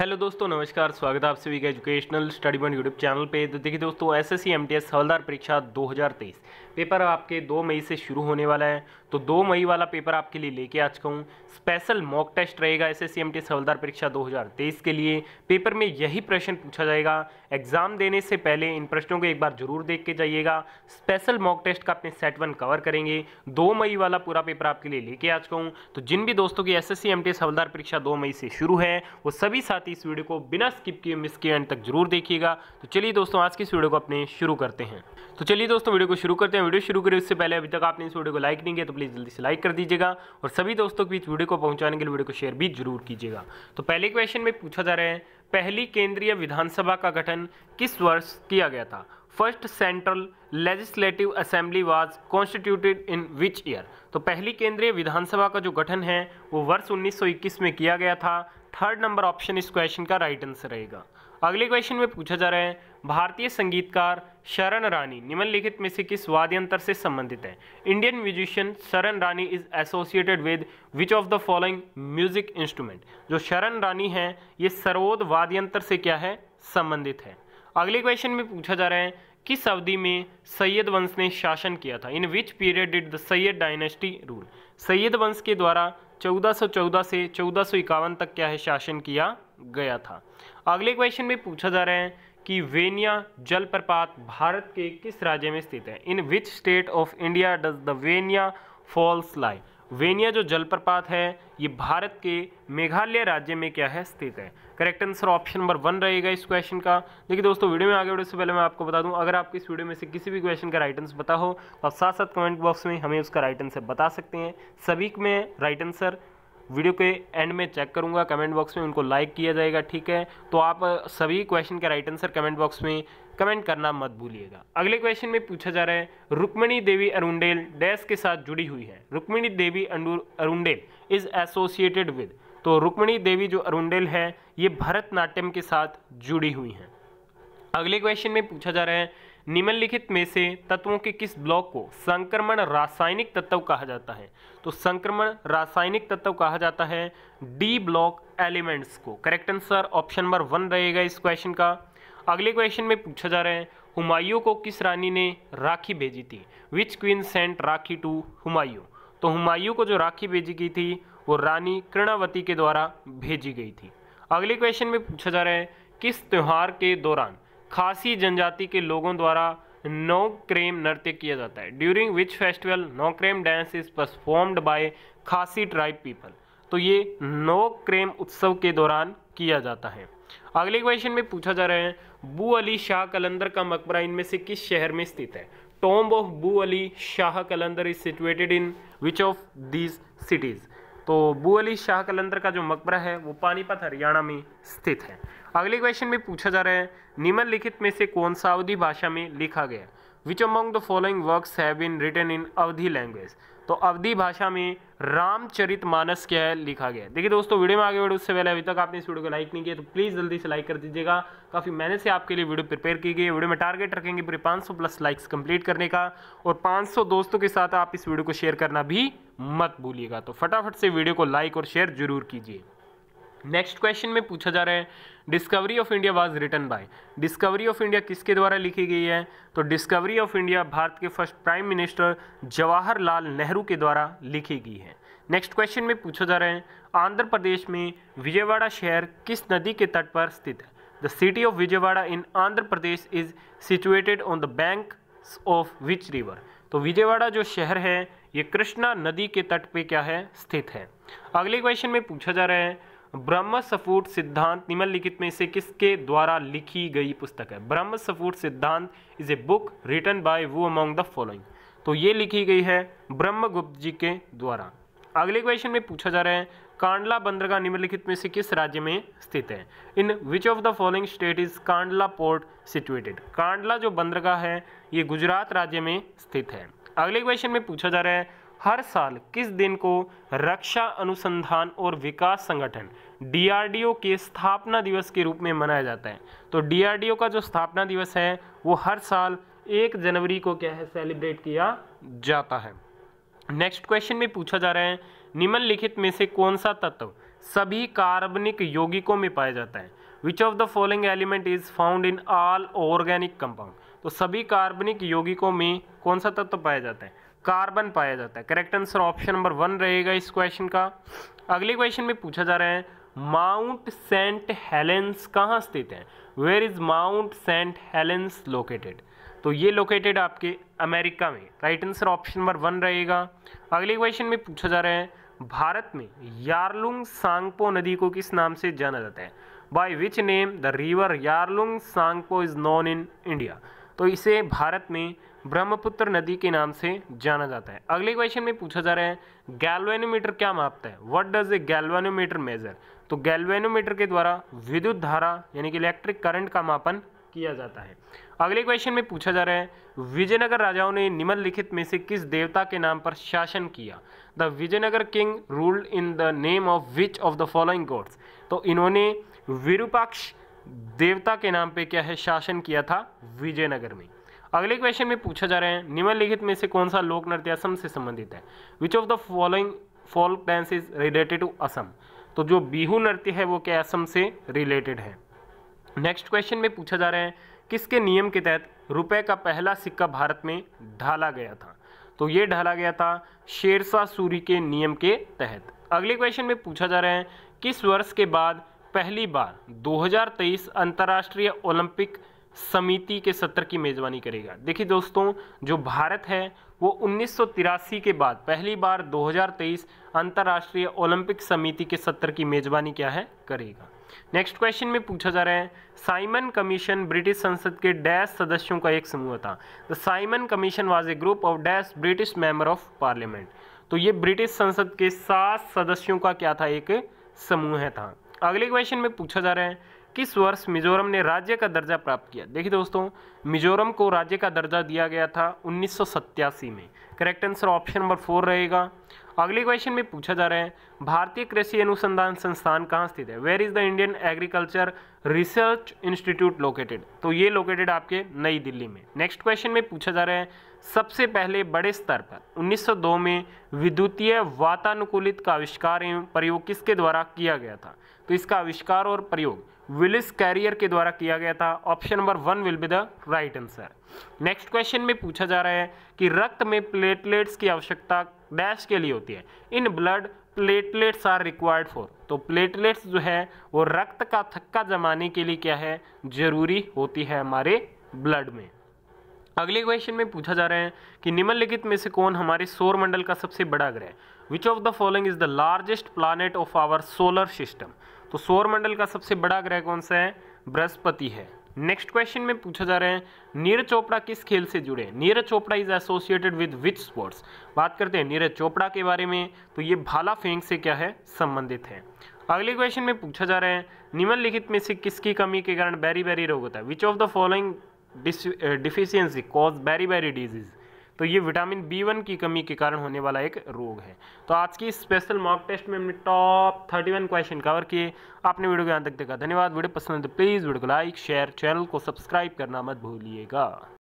hello दोस्तों नमस्कार स्वागत है आप सभी का educational study one YouTube channel पे तो देखिए दोस्तों एसएससी एमटीएस हवलदार परीक्षा 2023 पेपर आपके दो मई से शुरू होने वाला है तो दो मई वाला पेपर आपके लिए लेके आ चुका हूँ स्पेशल मॉक टेस्ट रहेगा एस एस हवलदार परीक्षा 2023 के लिए पेपर में यही प्रश्न पूछा जाएगा एग्जाम देने से पहले इन प्रश्नों को एक बार जरूर देख के जाइएगा स्पेशल मॉक टेस्ट का अपने सेट वन कवर करेंगे दो मई वाला पूरा पेपर आपके लिए लेके आ चुका हूँ तो जिन भी दोस्तों की एस एस सी परीक्षा दो मई से शुरू है वो सभी साथ इस वीडियो को बिना स्किप किए मिस किए एंड तक जरूर देखिएगा तो चलिए दोस्तों आज की इस वीडियो को अपने शुरू करते हैं तो चलिए दोस्तों वीडियो को शुरू करते हैं वीडियो शुरू करें उससे पहले अभी तक आपने इस वीडियो को लाइक नहीं किया तो प्लीज़ जल्दी से लाइक कर दीजिएगा और सभी दोस्तों के बीच वीडियो को पहुंचाने के लिए वीडियो को शेयर भी जरूर कीजिएगा तो पहले क्वेश्चन में पूछा जा रहा है पहली केंद्रीय विधानसभा का गठन किस वर्ष किया गया था first central legislative assembly was constituted in which year तो पहली केंद्रीय विधानसभा का जो गठन है वो वर्ष 1921 में किया गया था थर्ड नंबर ऑप्शन इस क्वेश्चन का राइट आंसर रहेगा अगले क्वेश्चन में पूछा जा रहा है भारतीय संगीतकार शरण रानी निम्नलिखित में से किस वाद्य यंत्र से संबंधित है Indian musician Sharan Rani is associated with which of the following music instrument जो शरण रानी है ये सर्वोद वाद्य यंत्र से क्या है संबंधित है अगले क्वेश्चन में पूछा जा रहा है किस अवधि में सैयद वंश ने शासन किया था in which period did the Sayyid dynasty rule Sayyid वंश के द्वारा 1414 से चौदह तक क्या है शासन किया गया था अगले क्वेश्चन में पूछा जा रहा है कि वेनिया जलप्रपात भारत के किस राज्य में स्थित है in which state of India does the वेनिया फॉल्स लाई वेनिया जो जलप्रपात है ये भारत के मेघालय राज्य में क्या है स्थित है correct answer option number one रहेगा इस क्वेश्चन का देखिए दोस्तों वीडियो में आगे बढ़ने से पहले मैं आपको बता दूं अगर आपको इस वीडियो में से किसी भी क्वेश्चन का राइट आंसर बताओ हो तो आप साथ साथ कमेंट बॉक्स में हमें उसका राइट आंसर बता सकते हैं सभी में राइट आंसर वीडियो के एंड में चेक करूंगा कमेंट बॉक्स में उनको लाइक किया जाएगा ठीक है तो आप सभी क्वेश्चन के राइट आंसर कमेंट बॉक्स में कमेंट करना मत भूलिएगा अगले क्वेश्चन में पूछा जा रहा है रुक्मणी देवी अरुंडेल डैश के साथ जुड़ी हुई है Rukmini Devi Arundale is associated with तो रुक्मिणी देवी जो अरुंडेल है ये भरतनाट्यम के साथ जुड़ी हुई हैं अगले क्वेश्चन में पूछा जा रहा है निम्नलिखित में से तत्वों के किस ब्लॉक को संक्रमण रासायनिक तत्व कहा जाता है तो संक्रमण रासायनिक तत्व कहा जाता है डी ब्लॉक एलिमेंट्स को correct answer option number one रहेगा इस क्वेश्चन का अगले क्वेश्चन में पूछा जा रहा है हुमायूं को किस रानी ने राखी भेजी थी which queen sent rakhi to Humayun तो हुमायूं को जो राखी भेजी गई थी वो रानी कृणावती के द्वारा भेजी गई थी अगले क्वेश्चन में पूछा जा रहा है किस त्यौहार के दौरान खासी जनजाति के लोगों द्वारा क्रेम नृत्य किया जाता है during which festival Nongkrem dance is performed by Khasi tribe people तो ये क्रेम उत्सव के दौरान किया जाता है अगले क्वेश्चन में पूछा जा रहा है बू अली शाह कलंदर का मकबरा इनमें से किस शहर में स्थित है tomb of Bu Ali Shah Qalandar is situated in which of these cities तो बू अली शाह कलंदर का जो मकबरा है वो पानीपत हरियाणा में स्थित है अगले क्वेश्चन में पूछा जा रहा है निम्नलिखित में से कौन सा अवधि भाषा में लिखा गया which among the following works have been written in Awadhi language तो अवधि भाषा में रामचरितमानस क्या है लिखा गया देखिए दोस्तों वीडियो में आगे बढ़ो उससे पहले अभी तक आपने इस वीडियो को लाइक नहीं किया तो प्लीज़ जल्दी से लाइक कर दीजिएगा काफ़ी मेहनत से आपके लिए वीडियो प्रिपेयर की गई वीडियो में टारगेट रखेंगे पूरे 500 प्लस लाइक्स कंप्लीट करने का और 500 दोस्तों के साथ आप इस वीडियो को शेयर करना भी मत भूलिएगा तो फटाफट से वीडियो को लाइक और शेयर जरूर कीजिए नेक्स्ट क्वेश्चन में पूछा जा रहा है Discovery of India was written by Discovery of India किसके द्वारा लिखी गई है तो डिस्कवरी ऑफ इंडिया भारत के first prime minister Jawaharlal Nehru के द्वारा लिखी गई है नेक्स्ट क्वेश्चन में पूछा जा रहा है आंध्र प्रदेश में विजयवाड़ा शहर किस नदी के तट पर स्थित है the city of Vijayawada in Andhra Pradesh is situated on the bank of which river तो विजयवाड़ा जो शहर है ये कृष्णा नदी के तट पे क्या है स्थित है अगले क्वेश्चन में पूछा जा रहा है ब्रह्म सफूट सिद्धांत निम्नलिखित में से किसके द्वारा लिखी गई पुस्तक है Brahmasphuta Siddhanta is a book written by who among the following तो ये लिखी गई है ब्रह्मगुप्त जी के द्वारा अगले क्वेश्चन में पूछा जा रहा है कांडला बंदरगाह निम्नलिखित में से किस राज्य में स्थित है in which of the following state is Kandla port situated Kandla जो बंदरगाह है ये गुजरात राज्य में स्थित है अगले क्वेश्चन में पूछा जा रहा है हर साल किस दिन को रक्षा अनुसंधान और विकास संगठन डीआरडीओ के स्थापना दिवस के रूप में मनाया जाता है तो डीआरडीओ का जो स्थापना दिवस है वो हर साल एक जनवरी को क्या है सेलिब्रेट किया जाता है नेक्स्ट क्वेश्चन में पूछा जा रहा है निम्नलिखित में से कौन सा तत्व सभी कार्बनिक यौगिकों में पाया जाता है which of the following element is found in all organic compound तो सभी कार्बनिक यौगिकों में कौन सा तत्व पाया जाता है कार्बन पाया जाता है correct answer option number one रहेगा इस क्वेश्चन का अगले क्वेश्चन में पूछा जा रहा है माउंट सेंट हेलेंस कहाँ स्थित है where is Mount Saint Helens located तो ये लोकेटेड आपके अमेरिका में right answer option number one रहेगा अगले क्वेश्चन में पूछा जा रहा है भारत में यारलुंग सांगपो नदी को किस नाम से जाना जाता है by which name the river Yarlung Tsangpo is known in India तो इसे भारत में ब्रह्मपुत्र नदी के नाम से जाना जाता है अगले क्वेश्चन में पूछा जा रहा है गैल्वेनोमीटर क्या मापता है what does a galvanometer measure तो गैल्वेनोमीटर के द्वारा विद्युत धारा यानी कि इलेक्ट्रिक करंट का मापन किया जाता है अगले क्वेश्चन में पूछा जा रहा है विजयनगर राजाओं ने निम्नलिखित में से किस देवता के नाम पर शासन किया the Vijayanagara king ruled in the name of which of the following gods तो इन्होंने विरूपाक्ष देवता के नाम पे क्या है शासन किया था विजयनगर में अगले क्वेश्चन में पूछा जा रहा है निम्नलिखित में से कौन सा लोक नृत्य असम से संबंधित है which of the following folk dance is related to Assam तो जो बिहू नृत्य है वो क्या असम से रिलेटेड है नेक्स्ट क्वेश्चन में पूछा जा रहा है किसके नियम के तहत रुपए का पहला सिक्का भारत में ढाला गया था तो ये ढाला गया था शेरशाह सूरी के नियम के तहत अगले क्वेश्चन में पूछा जा रहा है किस वर्ष के बाद पहली बार 2023 अंतर्राष्ट्रीय ओलंपिक समिति के सत्र की मेज़बानी करेगा देखिए दोस्तों जो भारत है वो उन्नीस के बाद पहली बार 2023 अंतर्राष्ट्रीय ओलंपिक समिति के सत्र की मेज़बानी क्या है करेगा नेक्स्ट क्वेश्चन में पूछा जा रहा है साइमन कमीशन ब्रिटिश संसद के डैश सदस्यों का एक समूह था the Simon Commission was a group of dash British member of parliament तो ये ब्रिटिश संसद के सात सदस्यों का क्या था एक समूह था अगले क्वेश्चन में पूछा जा रहा है किस वर्ष मिजोरम ने राज्य का दर्जा प्राप्त किया देखिए दोस्तों मिजोरम को राज्य का दर्जा दिया गया था उन्नीस में correct answer option number four रहेगा अगले क्वेश्चन में पूछा जा रहा है भारतीय कृषि अनुसंधान संस्थान कहाँ स्थित है where is the Indian agriculture research institute located तो ये लोकेटेड आपके नई दिल्ली में नेक्स्ट क्वेश्चन में पूछा जा रहा है सबसे पहले बड़े स्तर पर 1902 में विद्युतीय वातानुकूलित का आविष्कार एवं प्रयोग किसके द्वारा किया गया था तो इसका आविष्कार और प्रयोग विलिस कैरियर के द्वारा किया गया था option number one will be the right answer next question में पूछा जा रहा है कि रक्त में प्लेटलेट्स की आवश्यकता डैश के लिए होती है in blood platelets are required for तो प्लेटलेट्स जो है वो रक्त का थक्का जमाने के लिए क्या है जरूरी होती है हमारे ब्लड में अगले क्वेश्चन में पूछा जा रहा है कि निम्नलिखित में से कौन हमारे सौर मंडल का सबसे बड़ा ग्रह which of the following is the largest planet of our solar system तो सौर मंडल का सबसे बड़ा ग्रह कौन सा है बृहस्पति है नेक्स्ट क्वेश्चन में पूछा जा रहा है नीरज चोपड़ा किस खेल से जुड़े हैं Neeraj Chopra is associated with which sports बात करते हैं नीरज चोपड़ा के बारे में तो ये भाला फेंक से क्या है संबंधित है अगले क्वेश्चन में पूछा जा रहा है निम्नलिखित में से किसकी कमी के कारण बैरी बैरी रोग होता है which of the following deficiency cause beriberi disease तो ये विटामिन बी वन की कमी के कारण होने वाला एक रोग है तो आज की स्पेशल मॉक टेस्ट में हमने top thirty one question cover किए आपने वीडियो को यहाँ तक देखा धन्यवाद वीडियो पसंद तो प्लीज़ वीडियो को लाइक शेयर चैनल को सब्सक्राइब करना मत भूलिएगा